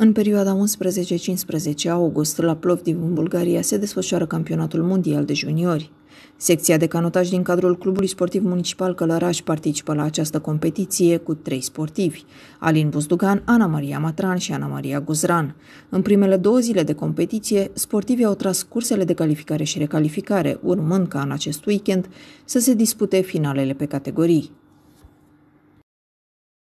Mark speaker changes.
Speaker 1: În perioada 11-15 august, la Plovdiv, în Bulgaria, se desfășoară campionatul mondial de juniori. Secția de canotaj din cadrul Clubului Sportiv Municipal Călăraș participă la această competiție cu trei sportivi, Alin Buzdugan, Ana Maria Matran și Ana Maria Guzran. În primele două zile de competiție, sportivii au tras cursele de calificare și recalificare, urmând ca în acest weekend să se dispute finalele pe categorii.